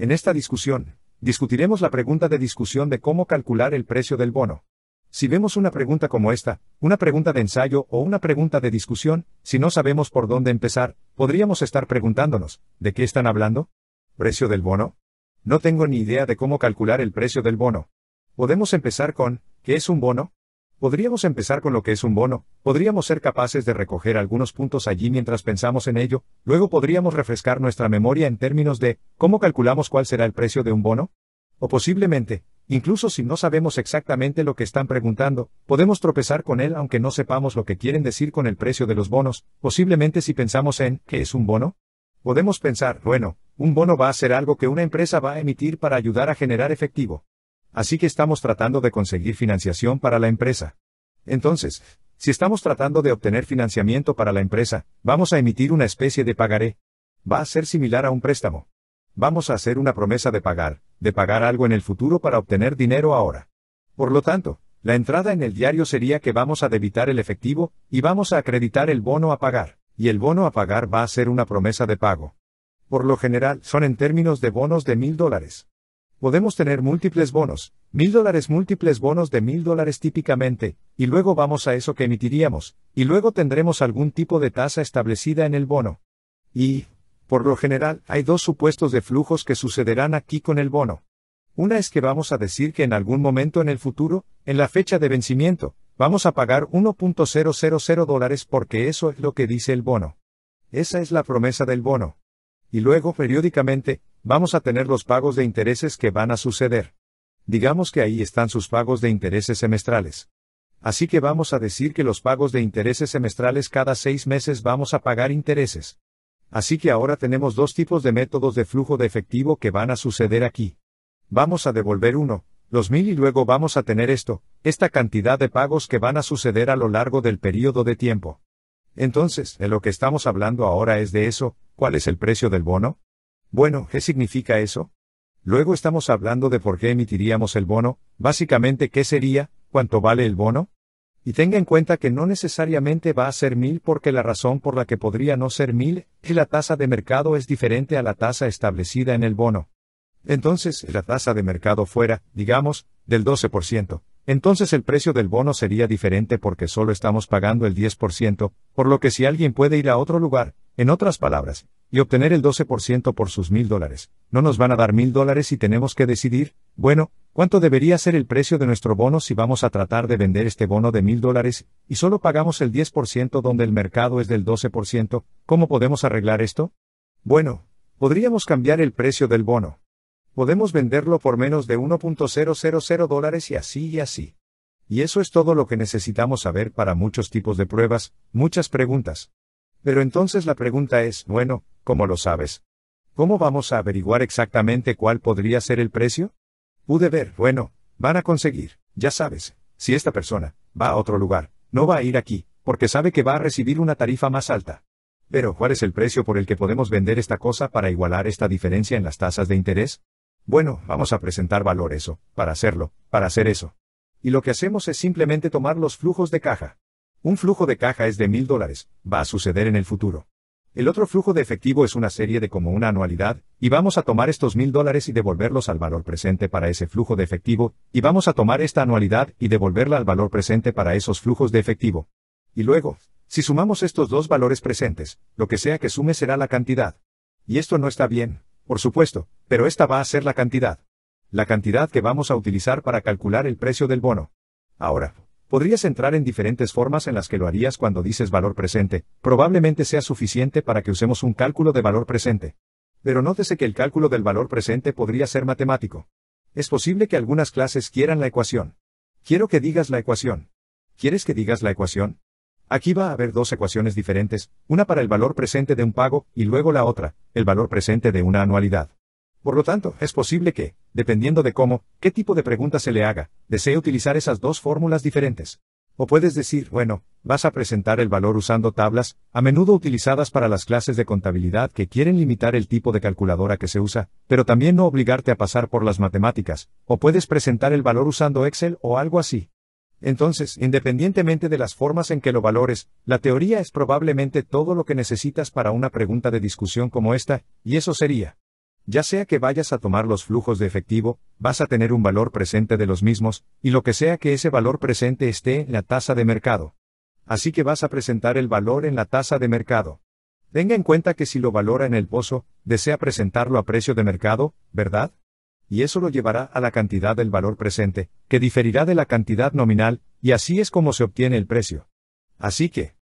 En esta discusión, discutiremos la pregunta de discusión de cómo calcular el precio del bono. Si vemos una pregunta como esta, una pregunta de ensayo o una pregunta de discusión, si no sabemos por dónde empezar, podríamos estar preguntándonos, ¿de qué están hablando? ¿Precio del bono? No tengo ni idea de cómo calcular el precio del bono. Podemos empezar con, ¿qué es un bono? Podríamos empezar con lo que es un bono, podríamos ser capaces de recoger algunos puntos allí mientras pensamos en ello, luego podríamos refrescar nuestra memoria en términos de, ¿cómo calculamos cuál será el precio de un bono? O posiblemente, incluso si no sabemos exactamente lo que están preguntando, podemos tropezar con él aunque no sepamos lo que quieren decir con el precio de los bonos, posiblemente si pensamos en, ¿qué es un bono? Podemos pensar, bueno, un bono va a ser algo que una empresa va a emitir para ayudar a generar efectivo. Así que estamos tratando de conseguir financiación para la empresa. Entonces, si estamos tratando de obtener financiamiento para la empresa, vamos a emitir una especie de pagaré. Va a ser similar a un préstamo. Vamos a hacer una promesa de pagar, de pagar algo en el futuro para obtener dinero ahora. Por lo tanto, la entrada en el diario sería que vamos a debitar el efectivo, y vamos a acreditar el bono a pagar, y el bono a pagar va a ser una promesa de pago. Por lo general, son en términos de bonos de mil dólares podemos tener múltiples bonos, mil dólares múltiples bonos de mil dólares típicamente, y luego vamos a eso que emitiríamos, y luego tendremos algún tipo de tasa establecida en el bono. Y, por lo general, hay dos supuestos de flujos que sucederán aquí con el bono. Una es que vamos a decir que en algún momento en el futuro, en la fecha de vencimiento, vamos a pagar 1.000 dólares porque eso es lo que dice el bono. Esa es la promesa del bono. Y luego, periódicamente, vamos a tener los pagos de intereses que van a suceder. Digamos que ahí están sus pagos de intereses semestrales. Así que vamos a decir que los pagos de intereses semestrales cada seis meses vamos a pagar intereses. Así que ahora tenemos dos tipos de métodos de flujo de efectivo que van a suceder aquí. Vamos a devolver uno, los mil y luego vamos a tener esto, esta cantidad de pagos que van a suceder a lo largo del periodo de tiempo. Entonces, en lo que estamos hablando ahora es de eso, ¿cuál es el precio del bono? Bueno, ¿qué significa eso? Luego estamos hablando de por qué emitiríamos el bono, básicamente qué sería, cuánto vale el bono. Y tenga en cuenta que no necesariamente va a ser mil porque la razón por la que podría no ser mil es la tasa de mercado es diferente a la tasa establecida en el bono. Entonces, la tasa de mercado fuera, digamos, del 12%. Entonces el precio del bono sería diferente porque solo estamos pagando el 10%, por lo que si alguien puede ir a otro lugar, en otras palabras, y obtener el 12% por sus mil dólares. No nos van a dar mil dólares y tenemos que decidir, bueno, ¿cuánto debería ser el precio de nuestro bono si vamos a tratar de vender este bono de mil dólares y solo pagamos el 10% donde el mercado es del 12%? ¿Cómo podemos arreglar esto? Bueno, podríamos cambiar el precio del bono. Podemos venderlo por menos de 1.000 dólares y así y así. Y eso es todo lo que necesitamos saber para muchos tipos de pruebas, muchas preguntas. Pero entonces la pregunta es, bueno, ¿cómo lo sabes? ¿Cómo vamos a averiguar exactamente cuál podría ser el precio? Pude ver, bueno, van a conseguir, ya sabes, si esta persona va a otro lugar, no va a ir aquí, porque sabe que va a recibir una tarifa más alta. Pero, ¿cuál es el precio por el que podemos vender esta cosa para igualar esta diferencia en las tasas de interés? Bueno, vamos a presentar valor eso, para hacerlo, para hacer eso. Y lo que hacemos es simplemente tomar los flujos de caja. Un flujo de caja es de mil dólares, va a suceder en el futuro. El otro flujo de efectivo es una serie de como una anualidad, y vamos a tomar estos mil dólares y devolverlos al valor presente para ese flujo de efectivo, y vamos a tomar esta anualidad y devolverla al valor presente para esos flujos de efectivo. Y luego, si sumamos estos dos valores presentes, lo que sea que sume será la cantidad. Y esto no está bien, por supuesto, pero esta va a ser la cantidad. La cantidad que vamos a utilizar para calcular el precio del bono. Ahora, Podrías entrar en diferentes formas en las que lo harías cuando dices valor presente, probablemente sea suficiente para que usemos un cálculo de valor presente. Pero nótese que el cálculo del valor presente podría ser matemático. Es posible que algunas clases quieran la ecuación. Quiero que digas la ecuación. ¿Quieres que digas la ecuación? Aquí va a haber dos ecuaciones diferentes, una para el valor presente de un pago, y luego la otra, el valor presente de una anualidad. Por lo tanto, es posible que, dependiendo de cómo, qué tipo de pregunta se le haga, desee utilizar esas dos fórmulas diferentes. O puedes decir, bueno, vas a presentar el valor usando tablas, a menudo utilizadas para las clases de contabilidad que quieren limitar el tipo de calculadora que se usa, pero también no obligarte a pasar por las matemáticas, o puedes presentar el valor usando Excel o algo así. Entonces, independientemente de las formas en que lo valores, la teoría es probablemente todo lo que necesitas para una pregunta de discusión como esta, y eso sería. Ya sea que vayas a tomar los flujos de efectivo, vas a tener un valor presente de los mismos, y lo que sea que ese valor presente esté en la tasa de mercado. Así que vas a presentar el valor en la tasa de mercado. Tenga en cuenta que si lo valora en el pozo, desea presentarlo a precio de mercado, ¿verdad? Y eso lo llevará a la cantidad del valor presente, que diferirá de la cantidad nominal, y así es como se obtiene el precio. Así que,